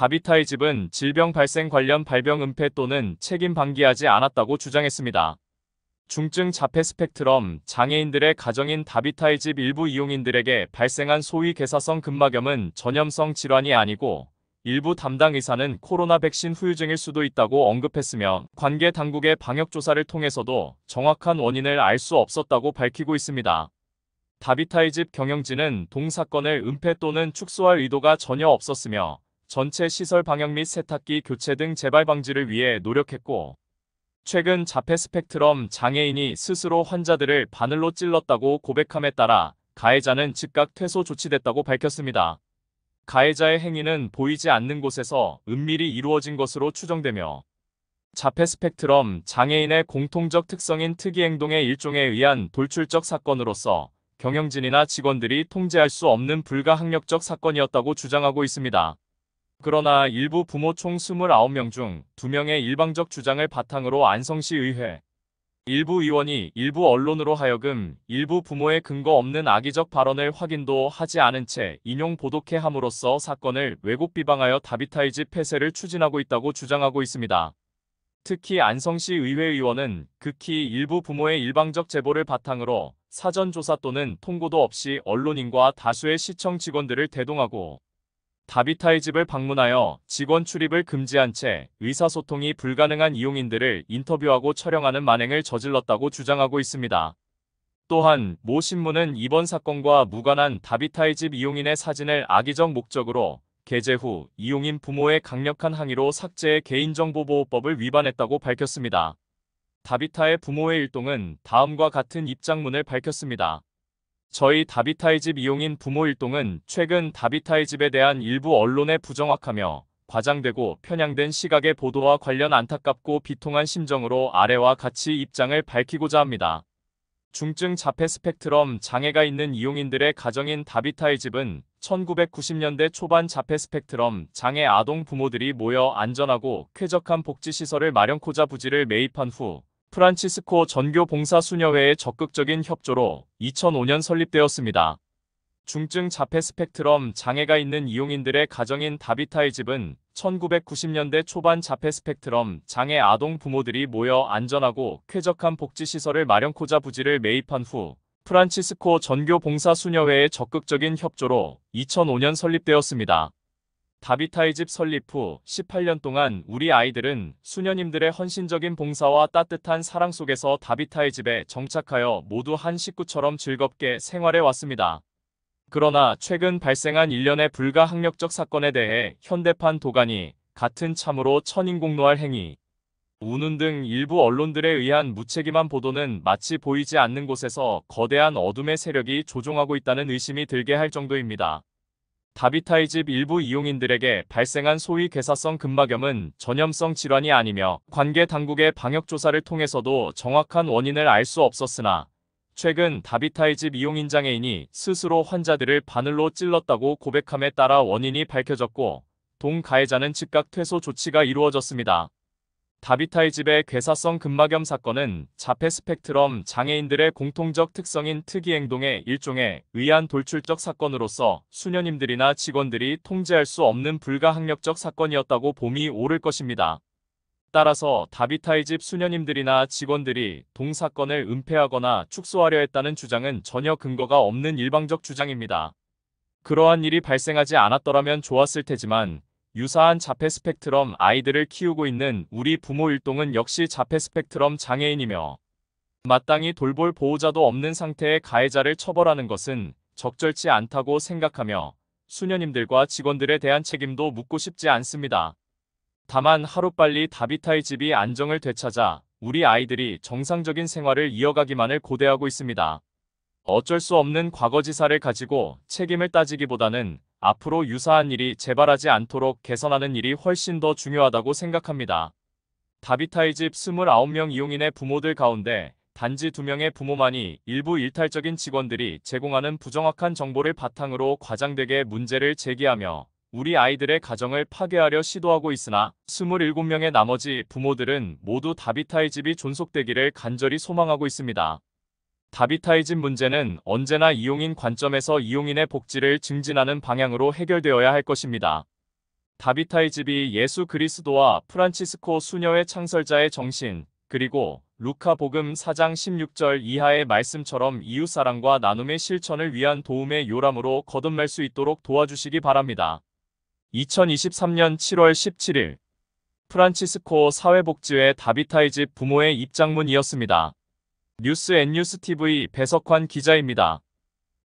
다비타의 집은 질병 발생 관련 발병 은폐 또는 책임 방기하지 않았다고 주장했습니다. 중증 자폐 스펙트럼 장애인들의 가정인 다비타의 집 일부 이용인들에게 발생한 소위 개사성 근막염은 전염성 질환이 아니고 일부 담당 의사는 코로나 백신 후유증일 수도 있다고 언급했으며 관계 당국의 방역조사를 통해서도 정확한 원인을 알 수 없었다고 밝히고 있습니다. 다비타의 집 경영진은 동사건을 은폐 또는 축소할 의도가 전혀 없었으며 전체 시설 방향및 세탁기 교체 등 재발 방지를 위해 노력했고 최근 자폐 스펙트럼 장애인이 스스로 환자들을 바늘로 찔렀다고 고백함에 따라 가해자는 즉각 퇴소 조치됐다고 밝혔습니다. 가해자의 행위는 보이지 않는 곳에서 은밀히 이루어진 것으로 추정되며 자폐 스펙트럼 장애인의 공통적 특성인 특이행동의 일종에 의한 돌출적 사건으로서 경영진이나 직원들이 통제할 수 없는 불가항력적 사건이었다고 주장하고 있습니다. 그러나 일부 부모 총 29명 중 2명의 일방적 주장을 바탕으로 안성시 의회 일부 의원이 일부 언론으로 하여금 일부 부모의 근거 없는 악의적 발언을 확인도 하지 않은 채 인용 보도케 함으로써 사건을 왜곡 비방하여 다비타이즈 폐쇄를 추진하고 있다고 주장하고 있습니다. 특히 안성시 의회 의원은 극히 일부 부모의 일방적 제보를 바탕으로 사전조사 또는 통고도 없이 언론인과 다수의 시청 직원들을 대동하고 다비타의 집을 방문하여 직원 출입을 금지한 채 의사소통이 불가능한 이용인들을 인터뷰하고 촬영하는 만행을 저질렀다고 주장하고 있습니다. 또한 모 신문은 이번 사건과 무관한 다비타의 집 이용인의 사진을 악의적 목적으로 게재 후 이용인 부모의 강력한 항의로 삭제해 개인정보보호법을 위반했다고 밝혔습니다. 다비타의 부모의 일동은 다음과 같은 입장문을 밝혔습니다. 저희 다비타이 집 이용인 부모 일동은 최근 다비타이 집에 대한 일부 언론에 부정확하며 과장되고 편향된 시각의 보도와 관련 안타깝고 비통한 심정으로 아래와 같이 입장을 밝히고자 합니다. 중증 자폐 스펙트럼 장애가 있는 이용인들의 가정인 다비타의 집은 1990년대 초반 자폐 스펙트럼 장애 아동 부모들이 모여 안전하고 쾌적한 복지시설을 마련코자 부지를 매입한 후 프란치스코 전교 봉사 수녀회의 적극적인 협조로 2005년 설립되었습니다. 중증 자폐 스펙트럼 장애가 있는 이용인들의 가정인 다비타의 집은 1990년대 초반 자폐 스펙트럼 장애 아동 부모들이 모여 안전하고 쾌적한 복지시설을 마련코자 부지를 매입한 후 프란치스코 전교 봉사 수녀회의 적극적인 협조로 2005년 설립되었습니다. 다비타의 집 설립 후 18년 동안 우리 아이들은 수녀님들의 헌신적인 봉사와 따뜻한 사랑 속에서 다비타의 집에 정착하여 모두 한 식구처럼 즐겁게 생활해 왔습니다. 그러나 최근 발생한 일련의 불가항력적 사건에 대해 현대판 도가니 같은 참으로 천인공노할 행위, 우는 등 일부 언론들에 의한 무책임한 보도는 마치 보이지 않는 곳에서 거대한 어둠의 세력이 조종하고 있다는 의심이 들게 할 정도입니다. 다비타이 집 일부 이용인들에게 발생한 소위 괴사성 근막염은 전염성 질환이 아니며 관계 당국의 방역조사를 통해서도 정확한 원인을 알 수 없었으나 최근 다비타이 집 이용인 장애인이 스스로 환자들을 바늘로 찔렀다고 고백함에 따라 원인이 밝혀졌고 동 가해자는 즉각 퇴소 조치가 이루어졌습니다. 다비타의 집의 괴사성 근막염 사건은 자폐 스펙트럼 장애인들의 공통적 특성인 특이행동의 일종의 의한 돌출적 사건으로서 수녀님들이나 직원들이 통제할 수 없는 불가항력적 사건이었다고 봄이 오를 것입니다. 따라서 다비타의 집 수녀님들이나 직원들이 동사건을 은폐하거나 축소하려 했다는 주장은 전혀 근거가 없는 일방적 주장입니다. 그러한 일이 발생하지 않았더라면 좋았을 테지만 유사한 자폐 스펙트럼 아이들을 키우고 있는 우리 부모 일동은 역시 자폐 스펙트럼 장애인이며 마땅히 돌볼 보호자도 없는 상태의 가해자를 처벌하는 것은 적절치 않다고 생각하며 수녀님들과 직원들에 대한 책임도 묻고 싶지 않습니다. 다만 하루빨리 다비타의 집이 안정을 되찾아 우리 아이들이 정상적인 생활을 이어가기만을 고대하고 있습니다. 어쩔 수 없는 과거지사를 가지고 책임을 따지기보다는 앞으로 유사한 일이 재발하지 않도록 개선하는 일이 훨씬 더 중요하다고 생각합니다. 다비타의 집 29명 이용인의 부모들 가운데 단지 2명의 부모만이 일부 일탈적인 직원들이 제공하는 부정확한 정보를 바탕으로 과장되게 문제를 제기하며 우리 아이들의 가정을 파괴하려 시도하고 있으나 27명의 나머지 부모들은 모두 다비타의 집이 존속되기를 간절히 소망하고 있습니다. 다비타이즘 문제는 언제나 이용인 관점에서 이용인의 복지를 증진하는 방향으로 해결되어야 할 것입니다. 다비타이집이 예수 그리스도와 프란치스코 수녀의 창설자의 정신, 그리고 루카 복음 4장 16절 이하의 말씀처럼 이웃사랑과 나눔의 실천을 위한 도움의 요람으로 거듭날 수 있도록 도와주시기 바랍니다. 2023년 7월 17일 프란치스코 사회복지회 다비타이집 부모의 입장문이었습니다. 뉴스 앤뉴스 TV 배석환 기자입니다.